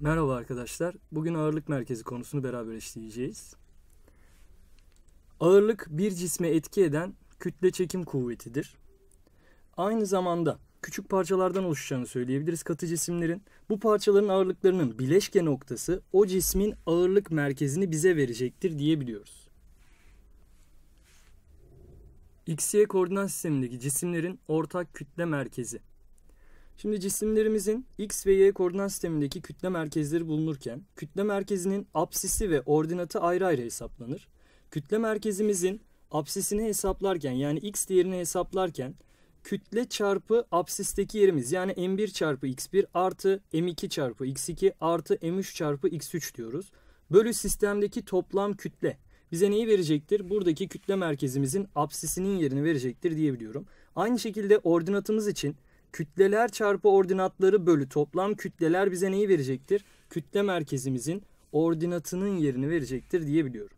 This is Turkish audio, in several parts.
Merhaba arkadaşlar. Bugün ağırlık merkezi konusunu beraber işleyeceğiz. Ağırlık bir cisme etki eden kütle çekim kuvvetidir. Aynı zamanda küçük parçalardan oluşacağını söyleyebiliriz katı cisimlerin. Bu parçaların ağırlıklarının bileşke noktası o cismin ağırlık merkezini bize verecektir diyebiliyoruz. XY koordinat sistemindeki cisimlerin ortak kütle merkezi Şimdi cisimlerimizin x ve y koordinat sistemindeki kütle merkezleri bulunurken kütle merkezinin apsisi ve ordinatı ayrı ayrı hesaplanır. Kütle merkezimizin apsisini hesaplarken yani x değerini hesaplarken kütle çarpı apsisteki yerimiz yani m1 çarpı x1 artı m2 çarpı x2 artı m3 çarpı x3 diyoruz. Bölü sistemdeki toplam kütle bize neyi verecektir? Buradaki kütle merkezimizin apsisinin yerini verecektir diyebiliyorum. Aynı şekilde ordinatımız için Kütleler çarpı ordinatları bölü toplam kütleler bize neyi verecektir? Kütle merkezimizin ordinatının yerini verecektir diyebiliyorum.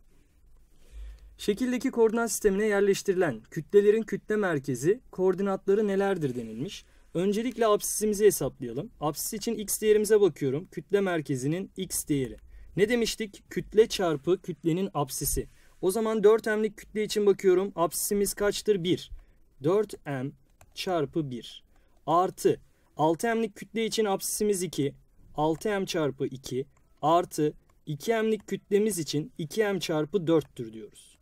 Şekildeki koordinat sistemine yerleştirilen kütlelerin kütle merkezi koordinatları nelerdir denilmiş. Öncelikle absisimizi hesaplayalım. Absis için x değerimize bakıyorum. Kütle merkezinin x değeri. Ne demiştik? Kütle çarpı kütlenin absisi. O zaman 4m'lik kütle için bakıyorum. Absisimiz kaçtır? 1. 4m çarpı 1 artı 6m'lik kütle için absisimiz 2 6m çarpı 2 artı 2m'lik kütlemiz için 2m çarpı 4'tür diyoruz.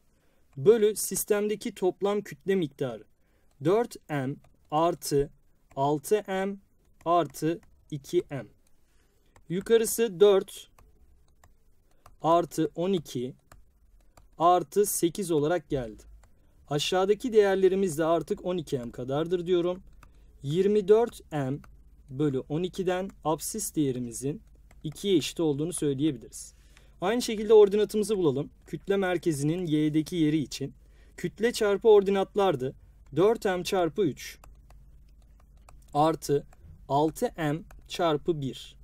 Bölü sistemdeki toplam kütle miktarı 4m artı 6m artı 2m. Yukarısı 4 artı 12 artı 8 olarak geldi. Aşağıdaki değerlerimiz de artık 12m kadardır diyorum. 24m bölü 12'den absis değerimizin 2'ye eşit olduğunu söyleyebiliriz. Aynı şekilde ordinatımızı bulalım. Kütle merkezinin y'deki yeri için. Kütle çarpı ordinatlardı. 4m çarpı 3 artı 6m çarpı 1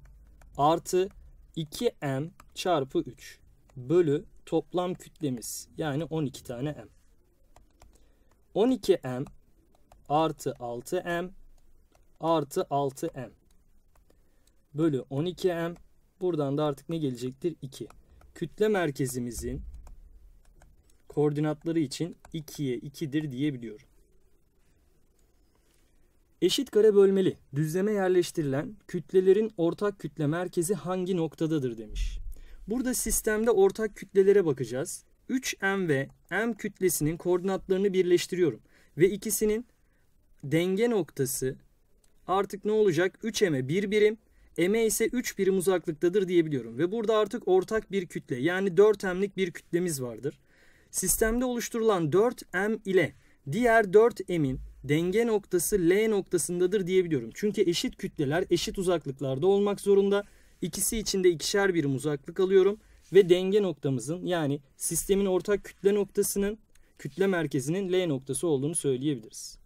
artı 2m çarpı 3 bölü toplam kütlemiz yani 12 tane m. 12m artı 6m artı 6m bölü 12m buradan da artık ne gelecektir 2 kütle merkezimizin koordinatları için 2'ye 2'dir diyebiliyorum. Eşit kare bölmeli düzleme yerleştirilen kütlelerin ortak kütle merkezi hangi noktadadır demiş. Burada sistemde ortak kütlelere bakacağız. 3m ve m kütlesinin koordinatlarını birleştiriyorum ve ikisinin denge noktası artık ne olacak? 3 m 1 birim. m ise 3 birim uzaklıktadır diyebiliyorum. Ve burada artık ortak bir kütle yani 4 M'lik bir kütlemiz vardır. Sistemde oluşturulan 4 M ile diğer 4 M'in denge noktası L noktasındadır diyebiliyorum. Çünkü eşit kütleler eşit uzaklıklarda olmak zorunda. İkisi için de ikişer birim uzaklık alıyorum. Ve denge noktamızın yani sistemin ortak kütle noktasının kütle merkezinin L noktası olduğunu söyleyebiliriz.